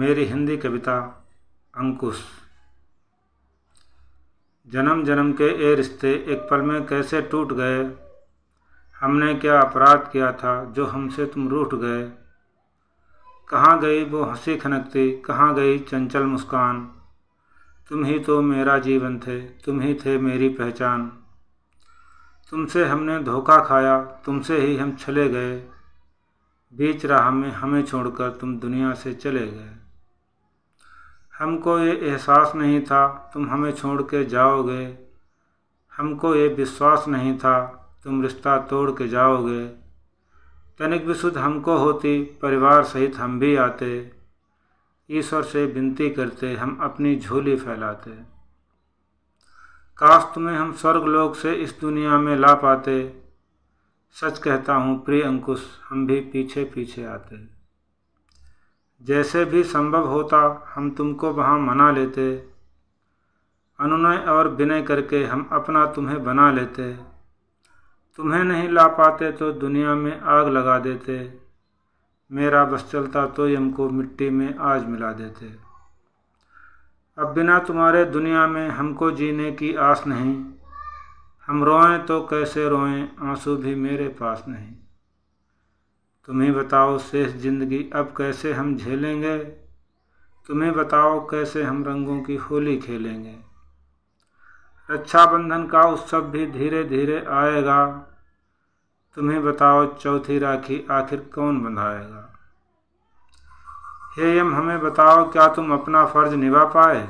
मेरी हिंदी कविता अंकुश जन्म जन्म के ए रिश्ते एक पल में कैसे टूट गए हमने क्या अपराध किया था जो हमसे तुम रूठ गए कहाँ गई वो हंसी खनकती कहाँ गई चंचल मुस्कान तुम ही तो मेरा जीवन थे तुम ही थे मेरी पहचान तुमसे हमने धोखा खाया तुमसे ही हम चले गए बीच राह में हमें छोड़कर तुम दुनिया से चले गए हमको ये एहसास नहीं था तुम हमें छोड़ के जाओगे हमको ये विश्वास नहीं था तुम रिश्ता तोड़ के जाओगे तनिक भी हमको होती परिवार सहित हम भी आते ईश्वर से विनती करते हम अपनी झोली फैलाते काश तुम्हें हम स्वर्ग लोग से इस दुनिया में ला पाते सच कहता हूँ प्रिय अंकुश हम भी पीछे पीछे आते जैसे भी संभव होता हम तुमको वहाँ मना लेते अनुनय और विनय करके हम अपना तुम्हें बना लेते तुम्हें नहीं ला पाते तो दुनिया में आग लगा देते मेरा बस चलता तो यम को मिट्टी में आज मिला देते अब बिना तुम्हारे दुनिया में हमको जीने की आस नहीं हम रोएं तो कैसे रोएं आंसू भी मेरे पास नहीं तुम्हें बताओ शेष जिंदगी अब कैसे हम झेलेंगे तुम्हें बताओ कैसे हम रंगों की होली खेलेंगे रक्षाबंधन का उत्सव भी धीरे धीरे आएगा तुम्हें बताओ चौथी राखी आखिर कौन बंधाएगा हे यम हमें बताओ क्या तुम अपना फर्ज निभा पाए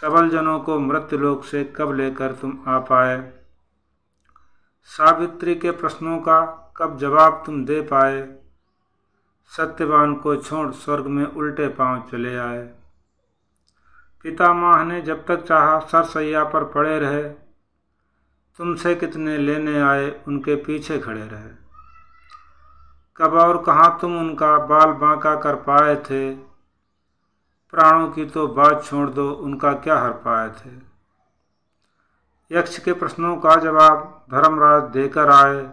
सबल जनों को मृत लोक से कब लेकर तुम आ पाए सावित्री के प्रश्नों का कब जवाब तुम दे पाए सत्यवान को छोड़ स्वर्ग में उल्टे पांव चले आए पितामह ने जब तक चाहा सरसैया पर पड़े रहे तुमसे कितने लेने आए उनके पीछे खड़े रहे कब और कहाँ तुम उनका बाल बांका कर पाए थे प्राणों की तो बात छोड़ दो उनका क्या हर पाए थे यक्ष के प्रश्नों का जवाब धर्मराज देकर आए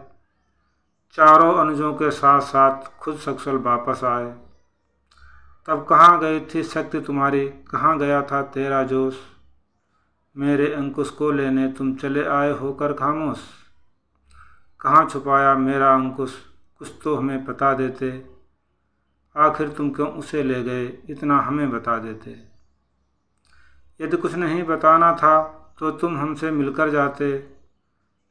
चारों अनुजों के साथ साथ खुद सकुशल वापस आए तब कहाँ गई थी शक्ति तुम्हारी कहाँ गया था तेरा जोश मेरे अंकुश को लेने तुम चले आए होकर खामोश कहाँ छुपाया मेरा अंकुश कुछ तो हमें बता देते आखिर तुम क्यों उसे ले गए इतना हमें बता देते यदि कुछ नहीं बताना था तो तुम हमसे मिलकर जाते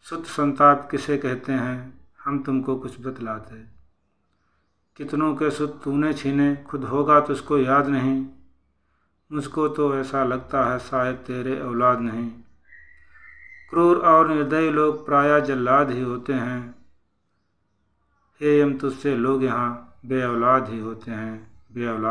सुत संताप किसे कहते हैं हम तुमको कुछ बतलाते कितनों के सुत तूने छीने खुद होगा तो उसको याद नहीं मुझको तो ऐसा लगता है शायद तेरे औलाद नहीं क्रूर और निर्दयी लोग प्राय जल्लाद ही होते हैं हे यम तुझसे लोग यहाँ बे औलाद ही होते हैं बे औलाद